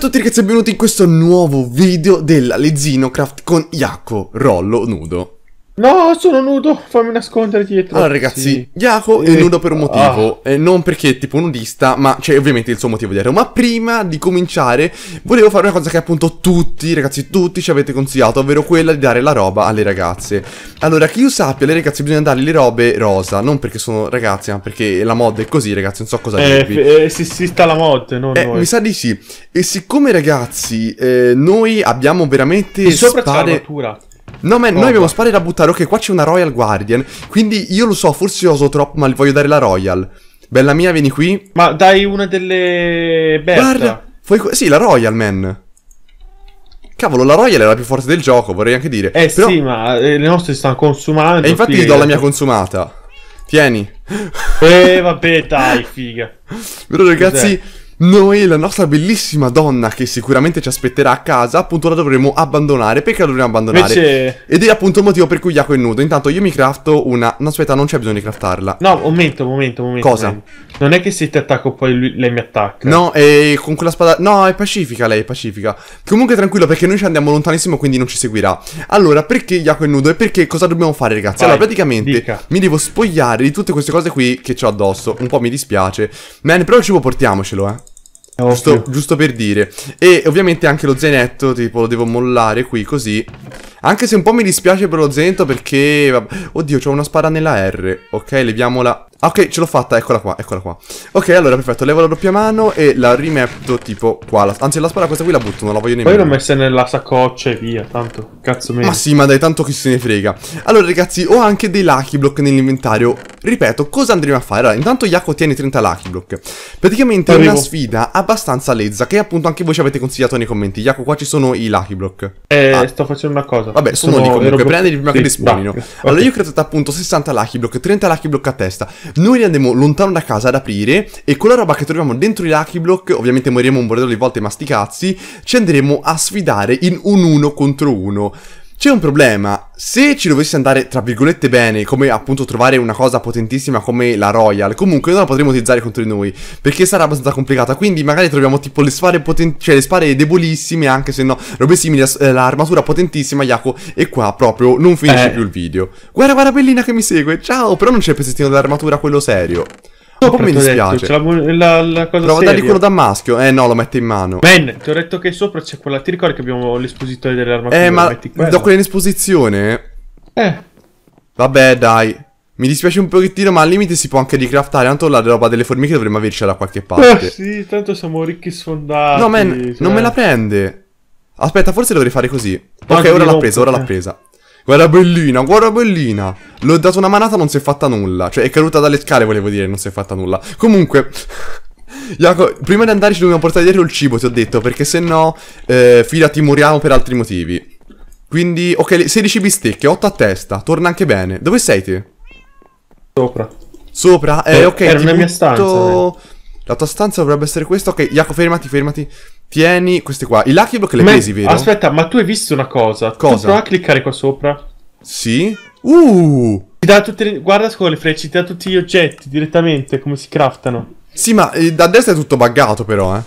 a tutti ragazzi e benvenuti in questo nuovo video della Lezzino Craft con Jaco Rollo Nudo. No, sono nudo, fammi nascondere dietro. Allora, ragazzi, sì. Yako è eh. nudo per un ah. motivo, ah. non perché è tipo nudista, ma c'è cioè, ovviamente il suo motivo di dietro. Ma prima di cominciare, volevo fare una cosa che appunto tutti, ragazzi, tutti ci avete consigliato, ovvero quella di dare la roba alle ragazze. Allora, che io sappia, alle ragazze bisogna dare le robe rosa, non perché sono ragazze, ma perché la mod è così, ragazzi, non so cosa eh, dirvi. Eh, si, si sta la mod, no? eh, noi. Mi sa di sì. E siccome, ragazzi, eh, noi abbiamo veramente... E sopra spade... c'è l'armatura. No, man, oh, noi abbiamo spade da buttare. Ok, qua c'è una Royal Guardian. Quindi io lo so, forse io oso troppo, ma voglio dare la Royal. Bella mia, vieni qui. Ma dai una delle. Berta. Guarda, puoi... sì, la Royal, man. Cavolo, la Royal è la più forte del gioco, vorrei anche dire. Eh Però... sì, ma eh, le nostre stanno consumando. E infatti figa. do la mia consumata. Tieni. Eh vabbè, dai, figa. Però ragazzi, Cos'è? noi la nostra bellissima donna che sicuramente ci aspetterà a casa, appunto la dovremo abbandonare. Perché la dovremmo abbandonare? Invece... Ed è appunto il motivo per cui Iaco è nudo. Intanto io mi crafto una... No, aspetta, non c'è bisogno di craftarla. No, momento, momento, momento. Cosa? Momento. Non è che se ti attacco poi lui, lei mi attacca. No, è con quella spada... No, è pacifica lei, è pacifica. Comunque tranquillo, perché noi ci andiamo lontanissimo, quindi non ci seguirà. Allora, perché Iaco è nudo e perché cosa dobbiamo fare, ragazzi? Vai, allora, praticamente dica. mi devo spogliare di tutte queste cose qui che ho addosso. Un po' mi dispiace. Bene, però ci portiamocelo, eh. Giusto, giusto, per dire. E ovviamente anche lo zainetto, tipo, lo devo mollare qui così. Anche se un po' mi dispiace per lo zainetto perché... Oddio, c'ho una spada nella R. Ok, leviamola. Ah, ok, ce l'ho fatta, eccola qua, eccola qua. Ok, allora, perfetto, levo la doppia mano e la rimetto tipo qua. La... Anzi, la spada questa qui la butto, non la voglio nemmeno. Poi l'ho messa nella saccoccia e via, tanto, cazzo me. Ma sì, ma dai, tanto chi se ne frega. Allora, ragazzi, ho anche dei lucky block nell'inventario ripeto, cosa andremo a fare? Allora, intanto Jaco tiene 30 Lucky Block. Praticamente Arrivo. è una sfida abbastanza lezza, che appunto anche voi ci avete consigliato nei commenti. Jaco, qua ci sono i Lucky Block. Eh, ah. sto facendo una cosa. Vabbè, sono, sono lì comunque, prendili prima sì, che respawnino. Okay. Allora, io ho creato appunto 60 Lucky Block, 30 Lucky Block a testa. Noi li andiamo lontano da casa ad aprire e con la roba che troviamo dentro i Lucky Block, ovviamente moriremo un bordello di volte masticazzi, ci andremo a sfidare in un 1 contro 1. C'è un problema, se ci dovesse andare tra virgolette bene, come appunto trovare una cosa potentissima come la Royal, comunque non la potremmo utilizzare contro di noi, perché sarà abbastanza complicata, quindi magari troviamo tipo le spare potenti, cioè le spare debolissime, anche se no, robe simili, eh, l'armatura potentissima, Yako, e qua proprio non finisce eh. più il video. Guarda, guarda Bellina che mi segue, ciao, però non c'è il pezzettino dell'armatura, quello serio. Dopo mi dispiace. la, la, la cosa Prova a dargli quello da maschio. Eh no, lo mette in mano. Ben, ti ho detto che sopra c'è quella. Ti ricordi che abbiamo l'espositore delle dell'armatura? Eh, ma do quella in esposizione? Eh. Vabbè, dai. Mi dispiace un pochettino, ma al limite si può anche ricraftare. Tanto la roba delle formiche dovremmo avercela da qualche eh, parte. Eh, sì, tanto siamo ricchi sfondati. No, man, cioè... non me cioè. la prende. Aspetta, forse dovrei fare così. No, ok, ora l'ha presa, ora l'ha eh. presa. Guarda bellina, guarda bellina. L'ho dato una manata, non si è fatta nulla. Cioè, è caduta dalle scale, volevo dire, non si è fatta nulla. Comunque... Iaco, prima di andare ci dobbiamo portare dietro il cibo, ti ho detto, perché se no, eh, fidati, moriamo per altri motivi. Quindi, ok, 16 bistecche, 8 a testa, torna anche bene. Dove sei te? Sopra. Sopra? Eh, eh ok, Era nella butto... mia stanza. Eh. La tua stanza dovrebbe essere questa. Ok, Iaco, fermati, fermati. Tieni queste qua. I Lucky Block le ma... pesi, vero? Aspetta, ma tu hai visto una cosa? Cosa? prova a cliccare qua sopra. Sì? Uh! Ti dà tutte le... Guarda con le frecce, ti dà tutti gli oggetti direttamente, come si craftano. Sì, ma eh, da destra è tutto buggato però, eh.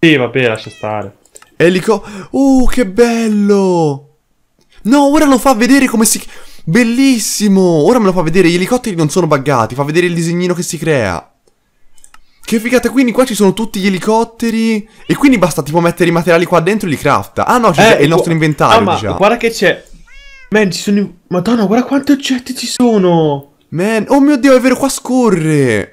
Sì, vabbè, lascia stare. Elico... Uh, che bello! No, ora lo fa vedere come si... Bellissimo! Ora me lo fa vedere, gli elicotteri non sono buggati, fa vedere il disegnino che si crea. Che figata, quindi qua ci sono tutti gli elicotteri e quindi basta tipo mettere i materiali qua dentro e li crafta. Ah no, eh, c'è eh, il nostro inventario, ah, ma diciamo. guarda che c'è. Man, ci sono... Madonna, guarda quanti oggetti ci sono! Man, oh mio Dio, è vero, qua scorre!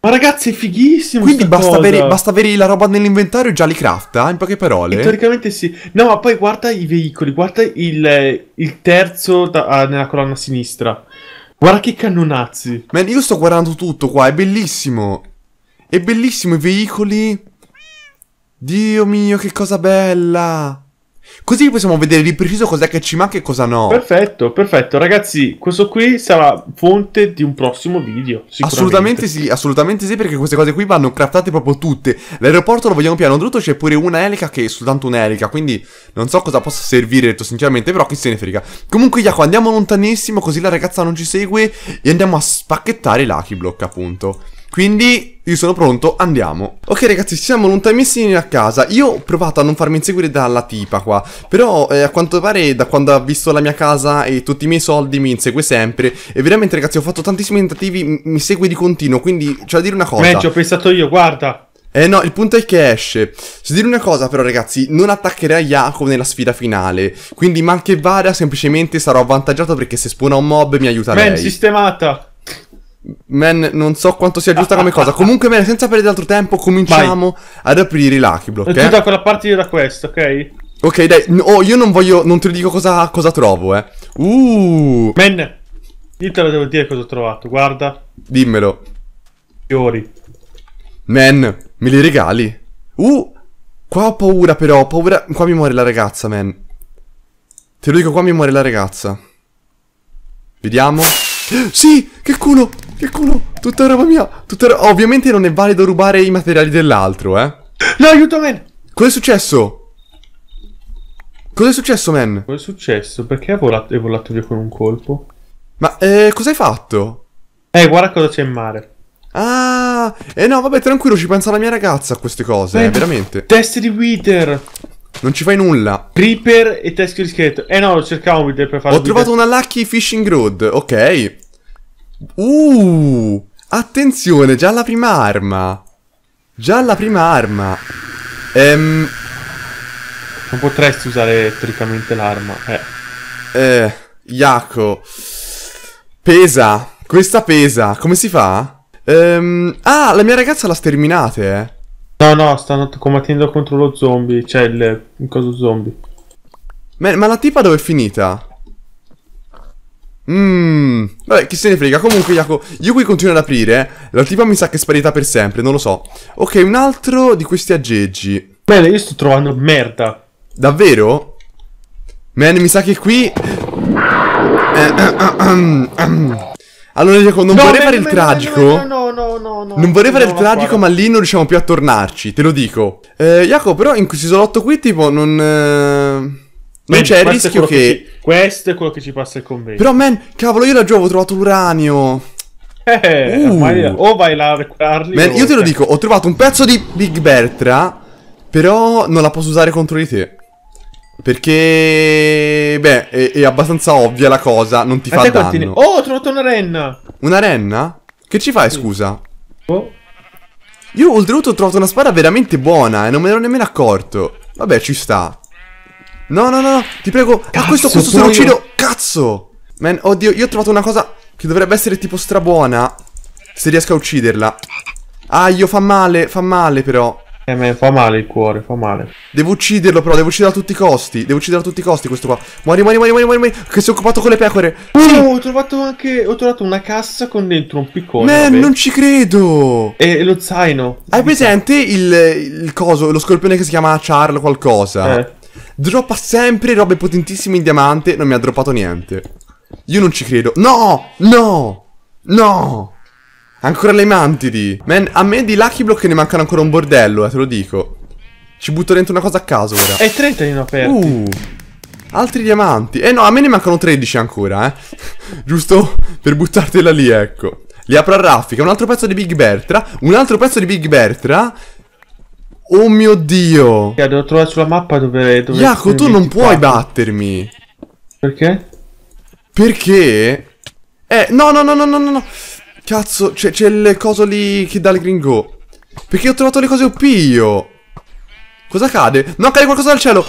Ma ragazzi, è fighissimo Quindi basta avere, basta avere, la roba nell'inventario e già li crafta, in poche parole. E teoricamente sì. No, ma poi guarda i veicoli, guarda il, il terzo da, ah, nella colonna sinistra. Guarda che cannonazzi. Man, io sto guardando tutto qua, è bellissimo. È bellissimo i veicoli. Dio mio, che cosa bella. Così possiamo vedere di preciso cos'è che ci manca e cosa no. Perfetto, perfetto. Ragazzi, questo qui sarà fonte di un prossimo video. Assolutamente sì, assolutamente sì, perché queste cose qui vanno craftate proprio tutte. L'aeroporto lo vogliamo piano dritto, c'è pure una elica che è soltanto un'elica, quindi non so cosa possa servire, detto sinceramente, però chi se ne frega. Comunque, Iaco, andiamo lontanissimo, così la ragazza non ci segue e andiamo a spacchettare l'Aki Block, appunto. Quindi io sono pronto, andiamo. Ok ragazzi, siamo lontanissimi da casa. Io ho provato a non farmi inseguire dalla tipa qua. Però eh, a quanto pare da quando ha visto la mia casa e tutti i miei soldi mi insegue sempre. E veramente ragazzi ho fatto tantissimi tentativi, mi segue di continuo. Quindi c'è da dire una cosa. ci ho pensato io, guarda. Eh no, il punto è che esce. Se dire una cosa però ragazzi, non attaccherai Jacob nella sfida finale. Quindi mal che vada, semplicemente sarò avvantaggiato perché se spona un mob mi aiuta ben, lei. Ben, sistemata. Man, non so quanto sia giusta come cosa. Comunque, man, senza perdere altro tempo, cominciamo Vai. ad aprire i lucky block. E tu da eh. quella parte io da questo, ok? Ok, dai. Oh, io non voglio. Non te lo dico cosa, cosa trovo, eh. Uh. Man, io te lo devo dire cosa ho trovato. Guarda. Dimmelo. Fiori. Man, me li regali? Uh. Qua ho paura, però. Ho paura. Qua mi muore la ragazza, man. Te lo dico, qua mi muore la ragazza. Vediamo. Sì, che culo! Che culo! Tutta roba mia! Tutta ro Ovviamente non è valido rubare i materiali dell'altro, eh! No, aiuto, man! Cos'è successo? Cos'è successo, man? Cos'è successo? Perché hai volato, hai volato via con un colpo? Ma, eh, cos'hai fatto? Eh, guarda cosa c'è in mare. Ah, eh no, vabbè, tranquillo, ci pensa la mia ragazza a queste cose, eh, eh veramente. Test di Wither! Non ci fai nulla. Creeper e teschio di scheletro. Eh no, lo cercavo Wither per fare. Ho trovato una Lucky Fishing Road, ok. Uh! Attenzione, già la prima arma. Già la prima arma. Ehm... Non potresti usare elettricamente l'arma, eh. Eh, Iaco. Pesa. Questa pesa. Come si fa? Ehm... Ah, la mia ragazza l'ha sterminate, eh. No, no, stanno combattendo contro lo zombie, cioè il, il coso zombie. Ma, ma la tipa dove è finita? Mmm, vabbè, chi se ne frega. Comunque, Iaco, io qui continuo ad aprire. Eh. La tipa mi sa che è sparita per sempre, non lo so. Ok, un altro di questi aggeggi. Bene, io sto trovando merda. Davvero? Man, mi sa che qui... Eh, eh, eh, ehm, ehm. Allora, Iaco, non vorrei fare il tragico. Man, no, no, no, no. Non vorrei fare il tragico, ma lì non riusciamo più a tornarci, te lo dico. Eh, Iaco, però in questo isolotto qui, tipo, non... Eh... Man, c'è il rischio che... che ci... Questo è quello che ci passa il convegno. Però, man, cavolo, io laggiù avevo trovato l'uranio. Eh, uh. o vai là a recuperarli. Man, io te lo dico, ho trovato un pezzo di Big Bertra, però non la posso usare contro di te. Perché, beh, è, è abbastanza ovvia la cosa, non ti a fa danno. Quanti... Oh, ho trovato una renna! Una renna? Che ci fai, sì. scusa? Oh. Io oltretutto ho trovato una spada veramente buona e non me ne ero nemmeno accorto. Vabbè, ci sta. No, no, no, ti prego. Cazzo, ah, questo, questo se lo uccido. Cazzo. Man, oddio, io ho trovato una cosa che dovrebbe essere tipo strabuona. Se riesco a ucciderla. Ah, io fa male, fa male però. Eh, me fa male il cuore, fa male. Devo ucciderlo però, devo ucciderlo a tutti i costi. Devo ucciderlo a tutti i costi questo qua. Muori, muori, muori, muori, muori. Che si è occupato con le pecore. Oh, ho trovato anche... Ho trovato una cassa con dentro un piccone. Man, vabbè. non ci credo. E lo zaino. Hai presente il, il coso, lo scorpione che si chiama Charl qualcosa? Eh. Droppa sempre robe potentissime in diamante. Non mi ha droppato niente. Io non ci credo. No! No! No! Ancora le mantidi. Man, a me di Lucky Block ne mancano ancora un bordello, eh, te lo dico. Ci butto dentro una cosa a caso ora. E 30 ne ho aperti. Uh. Altri diamanti. Eh no, a me ne mancano 13 ancora, eh. Giusto per buttartela lì, ecco. Li apro a raffica, un altro pezzo di Big Bertra, un altro pezzo di Big Bertra Oh mio dio! Yeah, cioè, devo trovare sulla mappa dove... dove Iaco, tu non puoi battermi! Perché? Perché? Eh, no, no, no, no, no, no! Cazzo, c'è il coso lì che dà il green Perché ho trovato le cose OP io! Cosa cade? No, cade qualcosa dal cielo!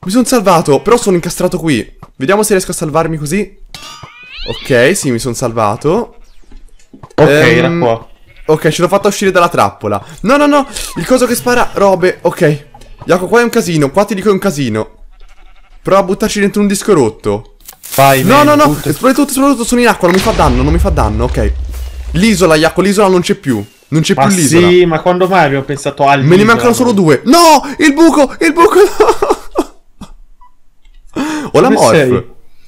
Mi sono salvato, però sono incastrato qui. Vediamo se riesco a salvarmi così. Ok, sì, mi sono salvato. Ok, ehm, era qua. Ok, ce l'ho fatta uscire dalla trappola. No, no, no. Il coso che spara robe. Ok. Jaco, qua è un casino. Qua ti dico è un casino. Prova a buttarci dentro un disco rotto. Fai, No, man, no, no. Tutto. Esplode tutto, esplode tutto. Sono in acqua. Non mi fa danno, non mi fa danno. Ok. L'isola, Jaco, l'isola non c'è più. Non c'è più l'isola. Sì, ma quando mai abbiamo pensato al. Me ne mancano solo due. No! Il buco! Il buco! No! Ho la morph. Sei?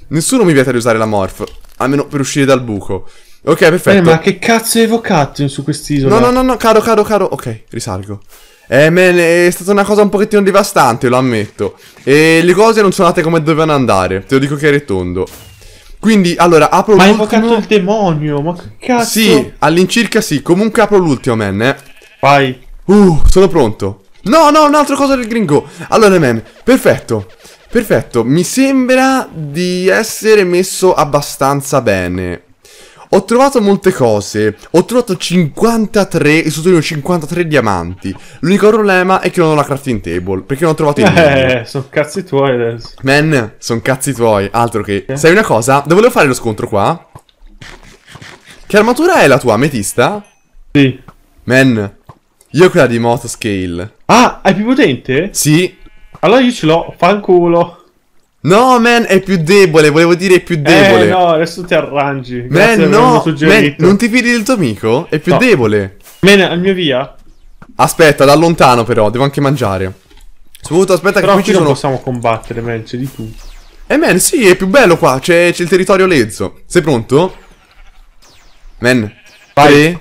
Nessuno mi vieta di usare la morph. Almeno per uscire dal buco. Ok, perfetto. Eh, ma che cazzo hai evocato su quest'isola? No, no, no, no, caro, caro, caro. Ok, risalgo. Eh, man, è stata una cosa un pochettino devastante, lo ammetto. E le cose non sono andate come dovevano andare. Te lo dico che è tondo. Quindi, allora, apro l'ultimo. Ma hai evocato il demonio, ma che cazzo? Sì, all'incirca sì. Comunque apro l'ultimo, man, eh. Vai. Uh, sono pronto. No, no, un'altra cosa del gringo. Allora, man, perfetto. Perfetto, mi sembra di essere messo abbastanza bene. Ho trovato molte cose. Ho trovato 53, e sottolineo 53 diamanti. L'unico problema è che non ho la crafting table, perché non ho trovato il Eh, sono cazzi tuoi adesso. Man, sono cazzi tuoi, altro che... Eh. Sai una cosa? Dovevo fare lo scontro qua? Che armatura è la tua, ametista? Sì. Man, io ho quella di Motoscale. Ah, è più potente? Sì. Allora io ce l'ho, fanculo. No, man, è più debole, volevo dire è più eh, debole. Eh, no, adesso ti arrangi. Man, no, man, non ti fidi del tuo amico? È più no. debole. Man, al mio via? Aspetta, da lontano però, devo anche mangiare. Soprattutto aspetta però che qui ci sono... non possiamo combattere, man, c'è di tu. Eh, man, sì, è più bello qua, c'è, il territorio lezzo. Sei pronto? Man, 3,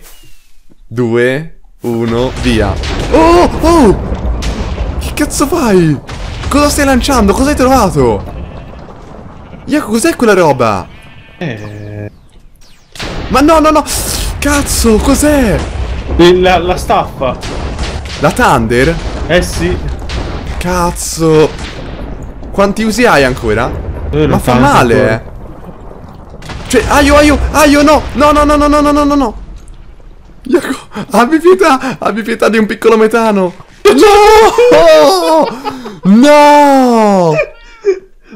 2, 1, via. Oh, oh! Che cazzo fai? Cosa stai lanciando? Cosa hai trovato? Iaco, cos'è quella roba? Eh... Ma no, no, no! Cazzo, cos'è? La, la staffa. La Thunder? Eh sì. Cazzo. Quanti usi hai ancora? Eh, Ma fa male. Ancora. Cioè, aio, aio, aio, no! No, no, no, no, no, no, no, no, no! abbi pietà! Abbi pietà di un piccolo metano! No! No!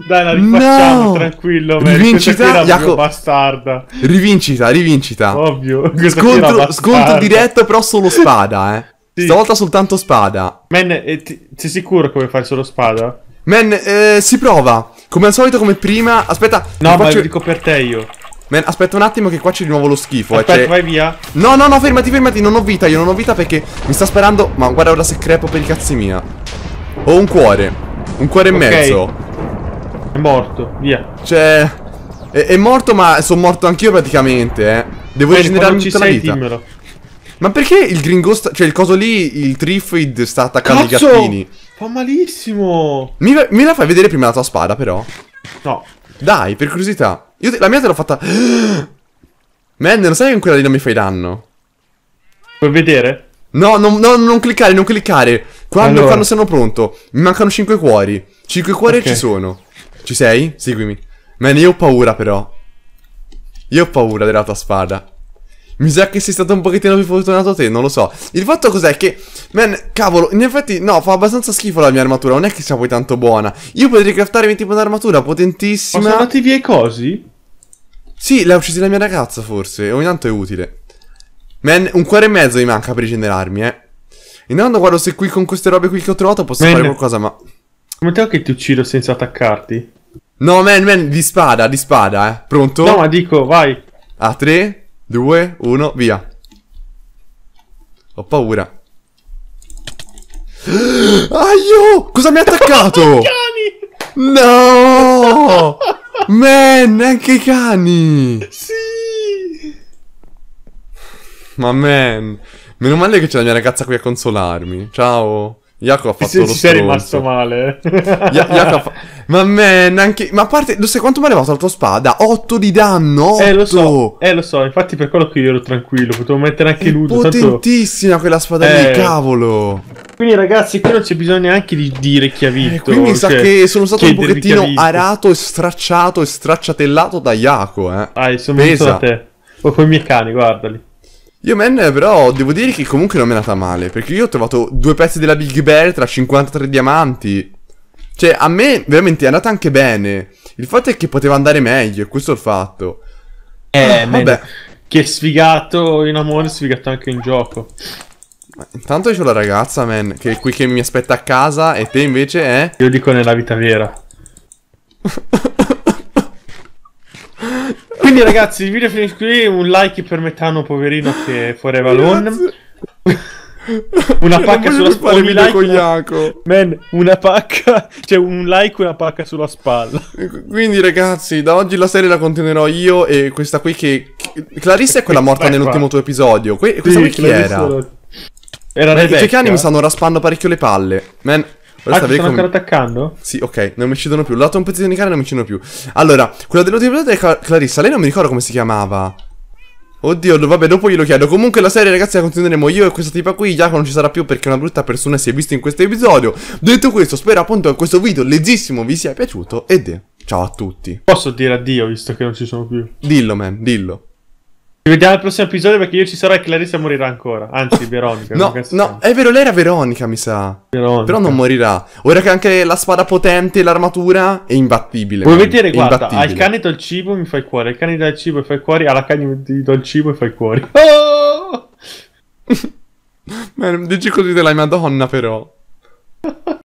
Dai, la rifacciamo, no! tranquillo. Rivincita, Jacopo. Bastarda. Rivincita, rivincita. Ovvio. Scontro, scontro, diretto, però solo spada, eh. Sì. Stavolta soltanto spada. Man, eh, ti, sei sicuro che vuoi solo spada? Man, eh, si prova. Come al solito, come prima. Aspetta. No, ma faccio... lo dico per te io. Man, aspetta un attimo che qua c'è di nuovo lo schifo. Eh, aspetta, eh, vai via. No, no, no, fermati, fermati. Non ho vita, io non ho vita perché mi sta sparando. Ma guarda ora se crepo per i cazzi mia. Ho un cuore. Un cuore okay. e mezzo. È morto, via. Cioè... È, è morto, ma sono morto anch'io praticamente, eh. Devo Quindi, rigenerarmi tutta sei, la vita. Dimmelo. Ma perché il Green Ghost, cioè il coso lì, il trifid sta attaccando Cazzo! i gattini? Fa malissimo! Mi, me la fai vedere prima la tua spada, però? No. Dai, per curiosità. Io la mia te l'ho fatta... Man, non sai che in quella lì non mi fai danno? Puoi vedere? No, no, no, non cliccare, non cliccare. Quando, allora. quando sono pronto, mi mancano 5 cuori. 5 cuori okay. ci sono. Ci sei? Seguimi. Man, io ho paura però. Io ho paura della tua spada. Mi sa che sei stato un pochettino più fortunato te, non lo so. Il fatto cos'è che, man, cavolo, in effetti, no, fa abbastanza schifo la mia armatura, non è che sia poi tanto buona. Io potrei craftare 20 punti d'armatura, potentissima. Ma sono nati via i cosi? Sì, l'ha ucciso la mia ragazza forse. Ogni tanto è utile. Man, un cuore e mezzo mi manca per rigenerarmi, eh. E Intanto guardo se qui con queste robe qui che ho trovato posso man. fare qualcosa, ma... Come te che ti uccido senza attaccarti? No, man, man, di spada, di spada, eh. Pronto? No, ma dico, vai. A 3, 2, 1, via. Ho paura. Aio! Cosa mi ha attaccato? no! Man, anche i cani! Sì! Ma man, meno male che c'è la mia ragazza qui a consolarmi. Ciao! Jacopo ha fatto sì, lo stronzo. sei rimasto male. Ia- fa... Ma man, anche... Ma a parte... Lo sai quanto mi ha levato la tua spada? 8 di danno, 8! Eh, lo so, eh, lo so. Infatti per quello che io ero tranquillo. Potevo mettere anche nudo. Potentissima tanto... quella spada eh. lì, cavolo! Quindi ragazzi, qui non c'è bisogno neanche di dire chi ha eh, vinto. Eh, qui mi sa cioè, che sono stato un pochettino arato e stracciato e stracciatellato da Jaco, eh. Ah, sono Pesa. venuto te. O con i miei cani, guardali. Io man però devo dire che comunque non mi è andata male Perché io ho trovato due pezzi della Big Bear tra 53 diamanti Cioè a me veramente è andata anche bene Il fatto è che poteva andare meglio, questo è il fatto Eh, ah, vabbè Che sfigato in amore, sfigato anche in gioco Intanto c'è la ragazza, man Che è qui che mi aspetta a casa e te invece è... Io dico nella vita vera Quindi ragazzi, il video finisce qui, un like per Metano poverino che è fuori Alone. una pacca sulla spalla un like, con Iaco. Man, una pacca, cioè un like e una pacca sulla spalla. Quindi ragazzi, da oggi la serie la continuerò io e questa qui che, Clarissa è quella morta Vai, nell'ultimo tuo episodio. Que- questa sì, qui chi era? Era Rebecca. I cani mi stanno raspando parecchio le palle. Man Ora ah, stanno come... ancora attaccando? Sì, ok, non mi uccidono più. L'altro dato un pezzo di cane non mi uccidono più. Allora, quella dell'ultima puntata è Clarissa. Lei non mi ricordo come si chiamava. Oddio, vabbè, dopo glielo chiedo. Comunque la serie, ragazzi, la continueremo io e questa tipa qui. Giacomo non ci sarà più perché è una brutta persona e si è visto in questo episodio. Detto questo, spero appunto che questo video leggissimo vi sia piaciuto ed è ciao a tutti. Posso dire addio visto che non ci sono più? Dillo, man, dillo. Ci vediamo al prossimo episodio perché io ci sarò e Clarissa morirà ancora. Anzi, Veronica. no, no, è vero, lei era Veronica, mi sa. Veronica. Però non morirà. Ora che anche la spada potente e l'armatura è imbattibile. Vuoi vedere, guarda, al cane do il cibo e mi fai cuore, al cane do il cibo e fai cuore. alla cane do il cibo e fai cuore. Oh! Ma dici così della Madonna, però.